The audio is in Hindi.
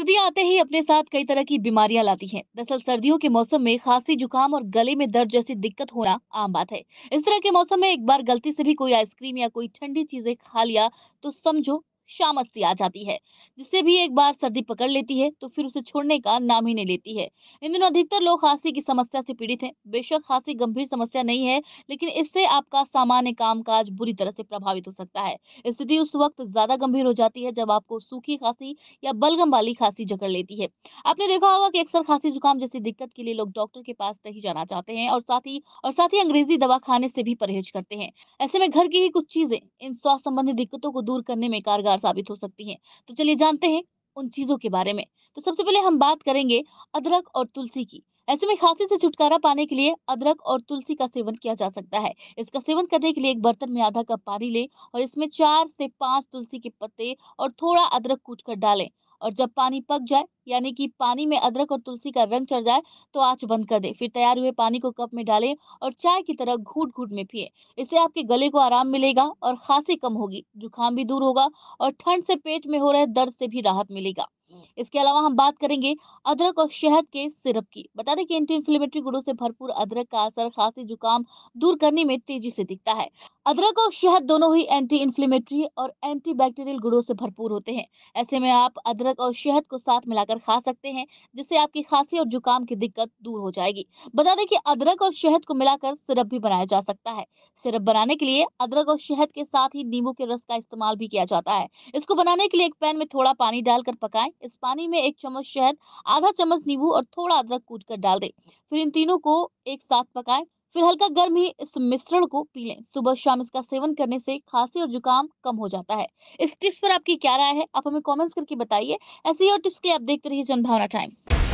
सर्दी आते ही अपने साथ कई तरह की बीमारियां लाती हैं। दरअसल सर्दियों के मौसम में खांसी जुकाम और गले में दर्द जैसी दिक्कत होना आम बात है इस तरह के मौसम में एक बार गलती से भी कोई आइसक्रीम या कोई ठंडी चीजें खा लिया तो समझो शामत सी आ जाती है जिससे भी एक बार सर्दी पकड़ लेती है तो फिर उसे छोड़ने का नाम ही नहीं लेती है इन दिनों अधिकतर लोग खांसी की समस्या से पीड़ित हैं बेशक खांसी गंभीर समस्या नहीं है लेकिन इससे आपका सामान्य कामकाज बुरी तरह से प्रभावित हो सकता है स्थिति उस वक्त ज्यादा गंभीर हो जाती है जब आपको सूखी खांसी या बलगम वाली खांसी जकड़ लेती है आपने देखा होगा कि अक्सर खांसी जुकाम जैसी दिक्कत के लिए लोग डॉक्टर के पास नहीं जाना चाहते हैं और साथ ही और साथ ही अंग्रेजी दवा खाने से भी परहेज करते हैं ऐसे में घर की ही कुछ चीजें इन स्वास्थ्य संबंधी दिक्कतों को दूर करने में कारगर साबित हो सकती हैं तो चलिए जानते हैं उन चीजों के बारे में तो सबसे पहले हम बात करेंगे अदरक और तुलसी की ऐसे में खांसी से छुटकारा पाने के लिए अदरक और तुलसी का सेवन किया जा सकता है इसका सेवन करने के लिए एक बर्तन में आधा कप पानी लें और इसमें चार से पांच तुलसी के पत्ते और थोड़ा अदरक कूट कर डालें और जब पानी पक जाए यानी कि पानी में अदरक और तुलसी का रंग चढ़ जाए तो आँच बंद कर दें फिर तैयार हुए पानी को कप में डालें और चाय की तरह घूट घूट में पिए इससे आपके गले को आराम मिलेगा और खांसी कम होगी जुकाम भी दूर होगा और ठंड से पेट में हो रहे दर्द से भी राहत मिलेगा इसके अलावा हम बात करेंगे अदरक और शहद के सिरप की बता दें कि एंटी इन्फ्लेमेटरी गुणों से भरपूर अदरक का असर खांसी जुकाम दूर करने में तेजी से दिखता है अदरक और शहद दोनों ही एंटी इन्फ्लेमेटरी और एंटी बैक्टीरियल गुणों से भरपूर होते हैं ऐसे में आप अदरक और शहद को साथ मिलाकर खा सकते हैं जिससे आपकी खांसी और जुकाम की दिक्कत दूर हो जाएगी बता दें कि अदरक और शहद को मिलाकर सिरप भी बनाया जा सकता है सिरप बनाने के लिए अदरक और शहद के साथ ही नींबू के रस का इस्तेमाल भी किया जाता है इसको बनाने के लिए एक पैन में थोड़ा पानी डालकर पकाएं इस पानी में एक चम्मच शहद आधा चम्मच नींबू और थोड़ा अदरक कूट कर डाल दें फिर इन तीनों को एक साथ पकाएं फिर हल्का गर्म ही इस मिश्रण को पी लें सुबह शाम इसका सेवन करने से खांसी और जुकाम कम हो जाता है इस टिप्स पर आपकी क्या राय है आप हमें कॉमेंट्स करके बताइए ऐसी और टिप्स के लिए आप देखते रहिए जनभावना टाइम्स